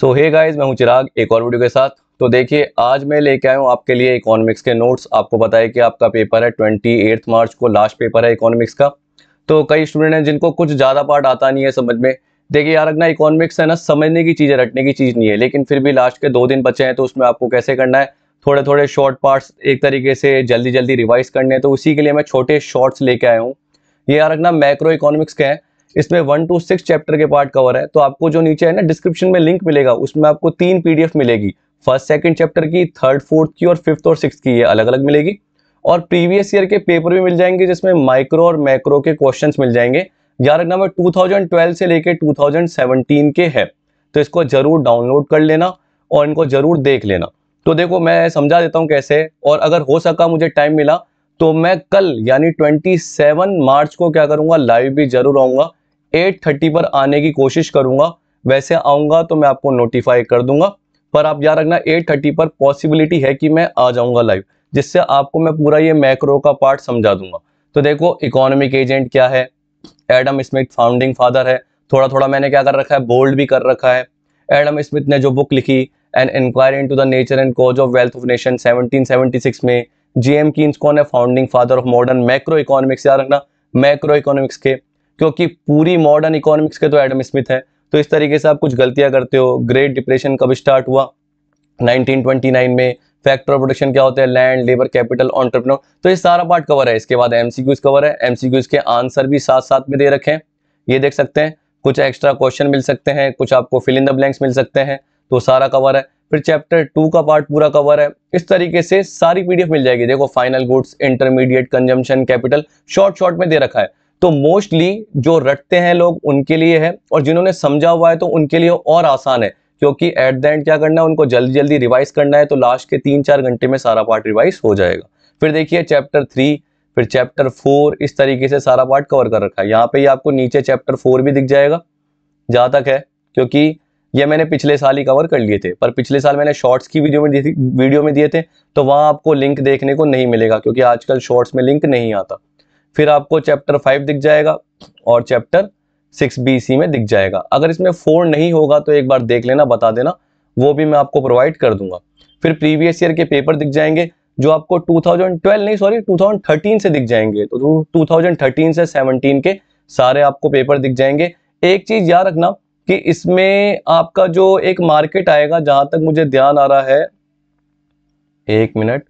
सो hey guys मैं हूं चिराग एक और वीडियो के साथ तो देखिए आज मैं लेके आया हूं आपके लिए इकोनॉमिक्स के नोट्स आपको पता है कि आपका पेपर है ट्वेंटी मार्च को लास्ट पेपर है इकोनॉमिक्स का तो कई स्टूडेंट हैं जिनको कुछ ज़्यादा पार्ट आता नहीं है समझ में देखिए यार अगना इकोनॉमिक्स है ना समझने की चीज़ है रटने की चीज़ नहीं है लेकिन फिर भी लास्ट के दो दिन बचे हैं तो उसमें आपको कैसे करना है थोड़े थोड़े शॉर्ट पार्ट्स एक तरीके से जल्दी जल्दी रिवाइज करने हैं तो उसी के लिए मैं छोटे शॉर्ट्स लेके आया हूँ ये यार रखना मैक्रो इकोनॉमिक्स के हैं इसमें वन टू सिक्स चैप्टर के पार्ट कवर है तो आपको जो नीचे है ना डिस्क्रिप्शन में लिंक मिलेगा उसमें आपको तीन पीडीएफ मिलेगी फर्स्ट सेकंड चैप्टर की थर्ड फोर्थ की और फिफ्थ और सिक्स की ये अलग अलग मिलेगी और प्रीवियस ईयर के पेपर भी मिल जाएंगे जिसमें माइक्रो और मैक्रो के क्वेश्चन मिल जाएंगे यार नंबर टू से लेकर टू के है तो इसको जरूर डाउनलोड कर लेना और इनको जरूर देख लेना तो देखो मैं समझा देता हूँ कैसे और अगर हो सका मुझे टाइम मिला तो मैं कल यानी 27 मार्च को क्या करूँगा लाइव भी जरूर आऊँगा 8:30 पर आने की कोशिश करूंगा वैसे आऊँगा तो मैं आपको नोटिफाई कर दूंगा पर आप याद रखना 8:30 पर पॉसिबिलिटी है कि मैं आ जाऊंगा लाइव जिससे आपको मैं पूरा ये मैक्रो का पार्ट समझा दूंगा तो देखो इकोनॉमिक एजेंट क्या है एडम स्मिथ फाउंडिंग फादर है थोड़ा थोड़ा मैंने क्या कर रखा है बोल्ड भी कर रखा है एडम स्मिथ ने जो बुक लिखी an inquiry in the nature and cause of wealth of nation seventeen में जीएम कीन्स कौन है founding father of modern macro economics याद रखना मैक्रो इकोनॉमिक्स के क्योंकि पूरी मॉडर्न इकोनॉमिक्स के तो एडम स्मिथ है तो इस तरीके से आप कुछ गलतियां करते हो ग्रेट डिप्रेशन कब स्टार्ट हुआ 1929 में फैक्टर प्रोडक्शन क्या होता है लैंड लेबर कैपिटल ऑन्टरप्रनोर तो ये सारा पार्ट कवर है इसके बाद एमसीक्यूज कवर है एमसीक्यूज के आंसर भी साथ साथ में दे रखे हैं ये देख सकते हैं कुछ एक्स्ट्रा क्वेश्चन मिल सकते हैं कुछ आपको फिल इन द ब्लैंक्स मिल सकते हैं तो सारा कवर है फिर चैप्टर टू का पार्ट पूरा कवर है इस तरीके से सारी पीडीएफ मिल जाएगी देखो final goods intermediate consumption capital short short में दे रखा है तो मोस्टली जो रटते हैं लोग उनके लिए है और जिन्होंने समझा हुआ है तो उनके लिए और आसान है क्योंकि एट द एंड क्या करना है उनको जल्दी जल्दी रिवाइज करना है तो लास्ट के तीन चार घंटे में सारा पार्ट रिवाइज हो जाएगा फिर देखिए चैप्टर थ्री फिर चैप्टर फोर इस तरीके से सारा पार्ट कवर कर रखा है यहाँ पे ही आपको नीचे चैप्टर फोर भी दिख जाएगा जहाँ तक है क्योंकि ये मैंने पिछले साल ही कवर कर लिए थे पर पिछले साल मैंने शॉर्ट्स की वीडियो में वीडियो में दिए थे तो वहाँ आपको लिंक देखने को नहीं मिलेगा क्योंकि आजकल शॉर्ट्स में लिंक नहीं आता फिर आपको चैप्टर फाइव दिख जाएगा और चैप्टर सिक्स बी सी में दिख जाएगा अगर इसमें फोर नहीं होगा तो एक बार देख लेना बता देना वो भी मैं आपको प्रोवाइड कर दूंगा फिर प्रीवियस ईयर के पेपर दिख जाएंगे जो आपको 2012 नहीं सॉरी 2013 से दिख जाएंगे तो 2013 से 17 के सारे आपको पेपर दिख जाएंगे एक चीज़ याद रखना कि इसमें आपका जो एक मार्केट आएगा जहां तक मुझे ध्यान आ रहा है एक मिनट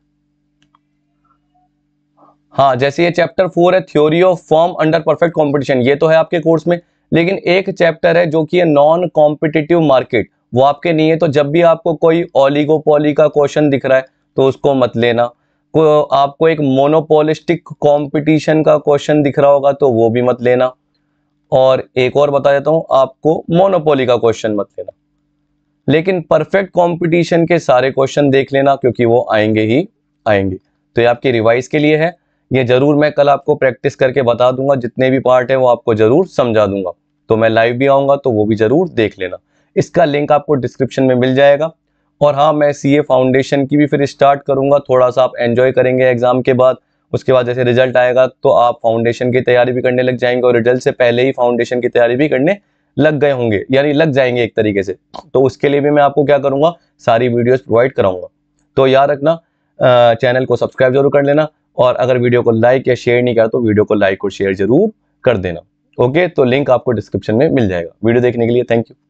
हाँ जैसे ये चैप्टर फोर है theory of firm under perfect competition ये तो है आपके कोर्स में लेकिन एक चैप्टर है जो कि है नॉन कॉम्पिटिटिव मार्केट वो आपके नहीं है तो जब भी आपको कोई ओलिगोपोली का क्वेश्चन दिख रहा है तो उसको मत लेना को आपको एक मोनोपोलिस्टिक कंपटीशन का क्वेश्चन दिख रहा होगा तो वो भी मत लेना और एक और बता देता हूँ आपको मोनोपोली का क्वेश्चन मत लेना लेकिन परफेक्ट कॉम्पिटिशन के सारे क्वेश्चन देख लेना क्योंकि वो आएंगे ही आएंगे तो ये आपकी रिवाइज के लिए है ये जरूर मैं कल आपको प्रैक्टिस करके बता दूंगा जितने भी पार्ट है वो आपको जरूर समझा दूंगा तो मैं लाइव भी आऊँगा तो वो भी जरूर देख लेना इसका लिंक आपको डिस्क्रिप्शन में मिल जाएगा और हाँ मैं सी फाउंडेशन की भी फिर स्टार्ट करूँगा थोड़ा सा आप एंजॉय करेंगे एग्ज़ाम के बाद उसके बाद जैसे रिजल्ट आएगा तो आप फाउंडेशन की तैयारी भी करने लग जाएंगे और रिजल्ट से पहले ही फाउंडेशन की तैयारी भी करने लग गए होंगे यानी लग जाएंगे एक तरीके से तो उसके लिए भी मैं आपको क्या करूँगा सारी वीडियोज़ प्रोवाइड कराऊँगा तो याद रखना चैनल को सब्सक्राइब जरूर कर लेना और अगर वीडियो को लाइक या शेयर नहीं करा तो वीडियो को लाइक और शेयर जरूर कर देना ओके तो लिंक आपको डिस्क्रिप्शन में मिल जाएगा वीडियो देखने के लिए थैंक यू